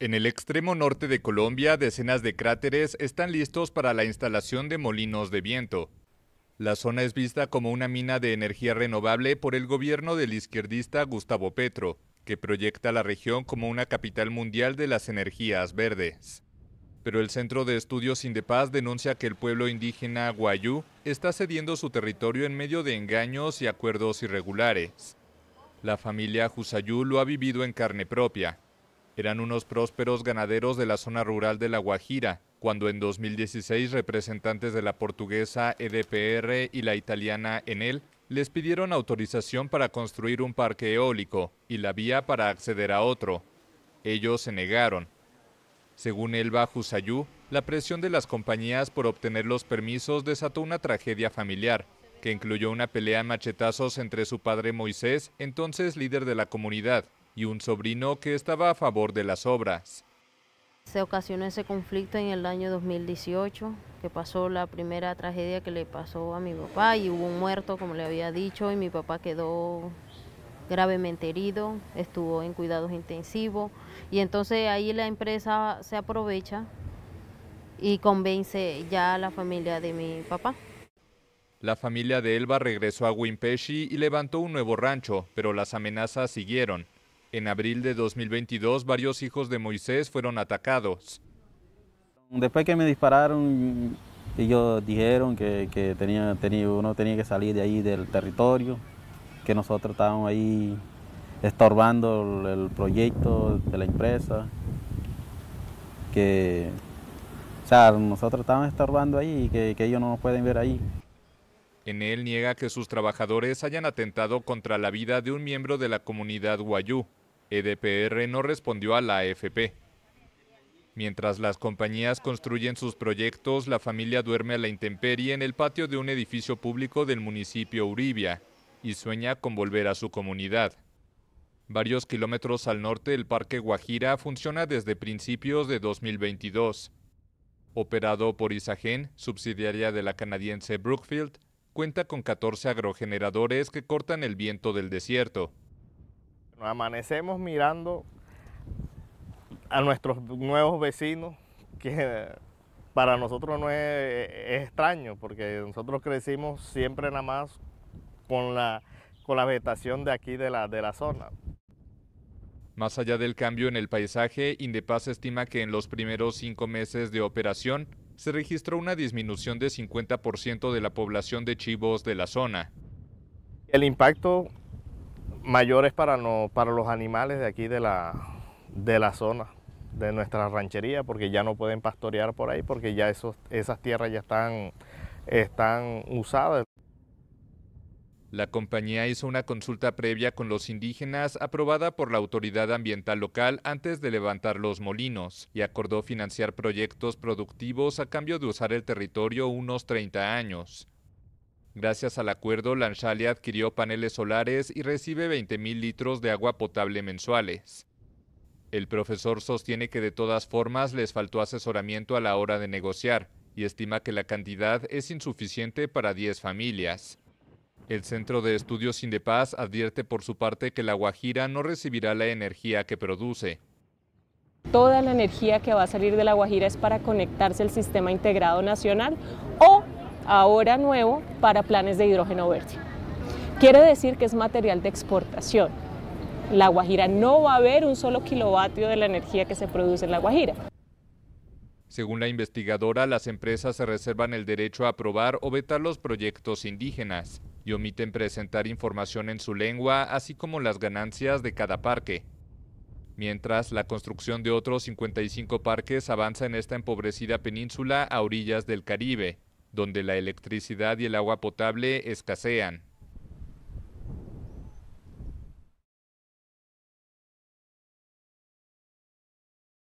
En el extremo norte de Colombia, decenas de cráteres están listos para la instalación de molinos de viento. La zona es vista como una mina de energía renovable por el gobierno del izquierdista Gustavo Petro, que proyecta la región como una capital mundial de las energías verdes. Pero el Centro de Estudios Indepaz denuncia que el pueblo indígena Guayú está cediendo su territorio en medio de engaños y acuerdos irregulares. La familia Jusayú lo ha vivido en carne propia eran unos prósperos ganaderos de la zona rural de La Guajira, cuando en 2016 representantes de la portuguesa EDPR y la italiana Enel les pidieron autorización para construir un parque eólico y la vía para acceder a otro. Ellos se negaron. Según Elba Jusayú, la presión de las compañías por obtener los permisos desató una tragedia familiar, que incluyó una pelea a machetazos entre su padre Moisés, entonces líder de la comunidad, y un sobrino que estaba a favor de las obras. Se ocasionó ese conflicto en el año 2018, que pasó la primera tragedia que le pasó a mi papá y hubo un muerto, como le había dicho, y mi papá quedó gravemente herido, estuvo en cuidados intensivos y entonces ahí la empresa se aprovecha y convence ya a la familia de mi papá. La familia de Elba regresó a Wimpeshi y levantó un nuevo rancho, pero las amenazas siguieron. En abril de 2022, varios hijos de Moisés fueron atacados. Después que me dispararon, ellos dijeron que, tenía, tenía, uno tenía que salir de ahí del territorio, que nosotros estábamos ahí estorbando el, proyecto de la empresa, que o sea, nosotros estábamos estorbando ahí y que, que ellos no nos pueden ver ahí. En él niega que sus trabajadores hayan atentado contra la vida de un miembro de la comunidad guayú. EDPR no respondió a la AFP. Mientras las compañías construyen sus proyectos, la familia duerme a la intemperie en el patio de un edificio público del municipio Uribia y sueña con volver a su comunidad. Varios kilómetros al norte, el Parque Guajira funciona desde principios de 2022. Operado por Isagen, subsidiaria de la canadiense Brookfield, cuenta con 14 agrogeneradores que cortan el viento del desierto amanecemos mirando a nuestros nuevos vecinos, que para nosotros no es, extraño, porque nosotros crecimos siempre nada más con la, con vegetación de aquí de la, de la zona. Más allá del cambio en el paisaje, Indepaz estima que en los primeros cinco meses de operación se registró una disminución de 50% de la población de chivos de la zona. El impacto mayores para, no, para los animales de aquí de la, zona, de nuestra ranchería, porque ya no pueden pastorear por ahí, porque ya esos, esas tierras ya están, están usadas. La compañía hizo una consulta previa con los indígenas aprobada por la autoridad ambiental local antes de levantar los molinos y acordó financiar proyectos productivos a cambio de usar el territorio unos 30 años. Gracias al acuerdo, Lanchali adquirió paneles solares y recibe 20.000 litros de agua potable mensuales. El profesor sostiene que de todas formas les faltó asesoramiento a la hora de negociar y estima que la cantidad es insuficiente para 10 familias. El Centro de Estudios Paz advierte por su parte que la Guajira no recibirá la energía que produce. Toda la energía que va a salir de la Guajira es para conectarse al Sistema Integrado Nacional o ahora nuevo para planes de hidrógeno verde. Quiere decir que es material de exportación. La Guajira no va a haber un solo kilovatio de la energía que se produce en La Guajira. Según la investigadora, las empresas se reservan el derecho a aprobar o vetar los proyectos indígenas y omiten presentar información en su lengua, así como las ganancias de cada parque. Mientras, la construcción de otros 55 parques avanza en esta empobrecida península a orillas del Caribe, donde la electricidad y el agua potable escasean.